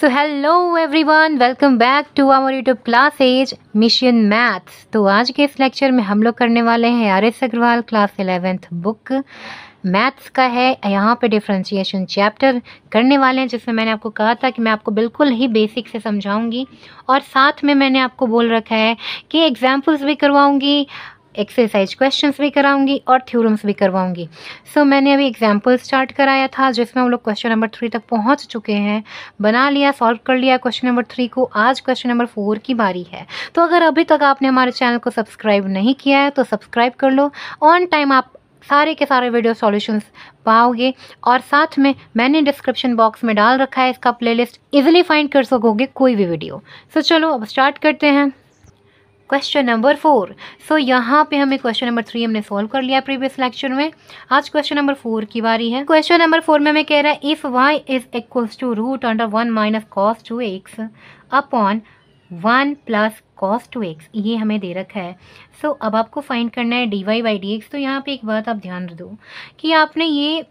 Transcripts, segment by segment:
So hello one welcome back to our YouTube class as mission maths तो आज के इस लेक्चर में हम लोग करने वाले हैं R S Agarwal class eleventh book maths का है यहाँ पे डिफ्रेंशिएशन चैप्टर करने वाले हैं जिसमें मैंने आपको कहा था कि मैं आपको बिल्कुल ही बेसिक से समझाऊंगी और साथ में मैंने आपको बोल रखा है कि एग्जाम्पल्स भी करवाऊंगी एक्सरसाइज क्वेश्चंस भी कराऊंगी और थ्योरम्स भी करवाऊंगी सो so, मैंने अभी एग्जाम्पल स्टार्ट कराया था जिसमें हम लोग क्वेश्चन नंबर थ्री तक पहुंच चुके हैं बना लिया सॉल्व कर लिया क्वेश्चन नंबर थ्री को आज क्वेश्चन नंबर फोर की बारी है तो अगर अभी तक आपने हमारे चैनल को सब्सक्राइब नहीं किया है तो सब्सक्राइब कर लो ऑन टाइम आप सारे के सारे वीडियो सॉल्यूशंस पाओगे और साथ में मैंने डिस्क्रिप्शन बॉक्स में डाल रखा है इसका प्लेलिस्ट इजीली फाइंड कर सकोगे कोई भी वीडियो सो so, चलो अब स्टार्ट करते हैं क्वेश्चन नंबर फोर सो यहाँ पे हमें क्वेश्चन नंबर थ्री हमने सॉल्व कर लिया प्रीवियस लेक्चर में आज क्वेश्चन नंबर फोर की बारी है क्वेश्चन नंबर फोर में हमें कह रहा है if y is equals to root under one minus cos two x upon one plus cos two x ये हमें दे रखा है सो so, अब आपको फाइंड करना है d y by d x तो यहाँ पे एक बात आप ध्यान दो कि आपने ये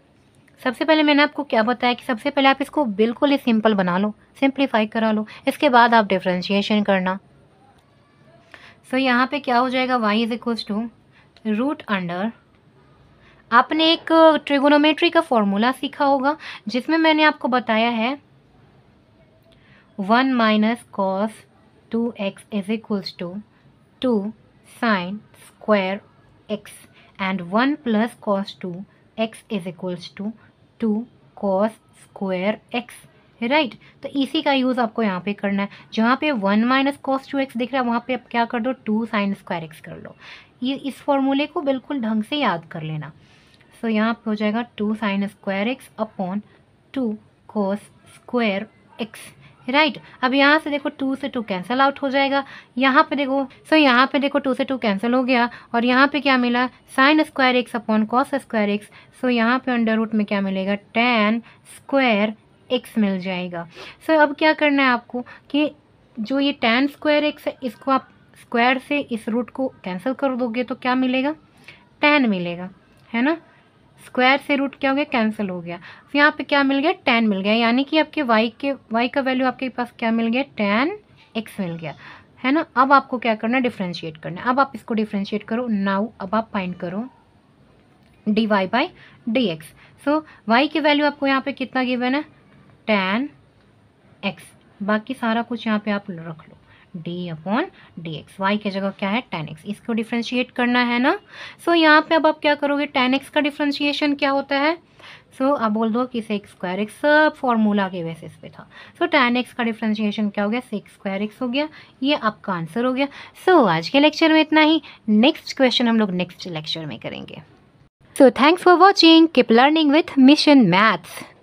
सबसे पहले मैंने आपको क्या बताया कि सबसे पहले आप इसको बिल्कुल ही सिंपल बना लो सिंप्लीफाई करा लो इसके बाद आप डिफ्रेंशिएशन करना सो so, यहाँ पे क्या हो जाएगा y is equals to root under आपने एक ट्रिगोनोमेट्री uh, का फॉर्मूला सीखा होगा जिसमें मैंने आपको बताया है one minus cos two x is equals to two sine square x and one plus cos two x is equals to two cos square x right right. तो इसी का यूज़ आपको यहाँ पे करना है जहाँ पे one minus cos two x दिख रहा है वहाँ पे आप क्या कर दो टू साइन स्क्वायर एक्स कर लो ये इस फॉर्मूले को बिल्कुल ढंग से याद कर लेना सो so, यहाँ पे हो जाएगा two sine square x upon two cos square x right अब यहाँ से देखो टू से टू कैंसिल आउट हो जाएगा यहाँ पे देखो सो so यहाँ पे देखो टू से टू कैंसिल हो गया और यहाँ पे क्या मिला sine square x upon cos square x so यहाँ पे अंडर रूट में क्या मिलेगा टेन स्क्वायर एक्स मिल जाएगा सो so, अब क्या करना है आपको कि जो ये टेन स्क्वायर एक्स है इसको आप स्क्वायर से इस रूट को कैंसिल कर दोगे तो क्या मिलेगा टेन मिलेगा है ना स्क्वायर से रूट क्या हो गया कैंसिल हो गया तो यहाँ पे क्या मिल गया टेन मिल गया यानी कि आपके वाई के वाई का वैल्यू आपके पास क्या मिल गया टेन एक्स मिल गया है ना अब आपको क्या करना है डिफ्रेंशिएट करना है अब आप इसको डिफ्रेंशिएट करो नाउ अब आप फाइंड करो d y by d x so y की वैल्यू आपको यहाँ पे कितना गिवन है टेन एक्स बाकी सारा कुछ यहाँ पे आप रख लो d upon d x y की जगह क्या है टेन एक्स इसको डिफ्रेंशिएट करना है ना सो so, यहाँ पे अब आप क्या करोगे टेन एक्स का डिफ्रेंशिएशन क्या होता है सो so, आप बोल दो कि सिक्स स्क्वायर एक्स फॉर्मूला के बेसिस पे था सो टेन एक्स का डिफ्रेंशिएशन क्या हो गया सिक्स स्क्वायर एक्स हो गया ये आपका आंसर हो गया सो so, आज के लेक्चर में इतना ही नेक्स्ट क्वेश्चन हम लोग नेक्स्ट लेक्चर में करेंगे so thanks for watching keep learning with mission maths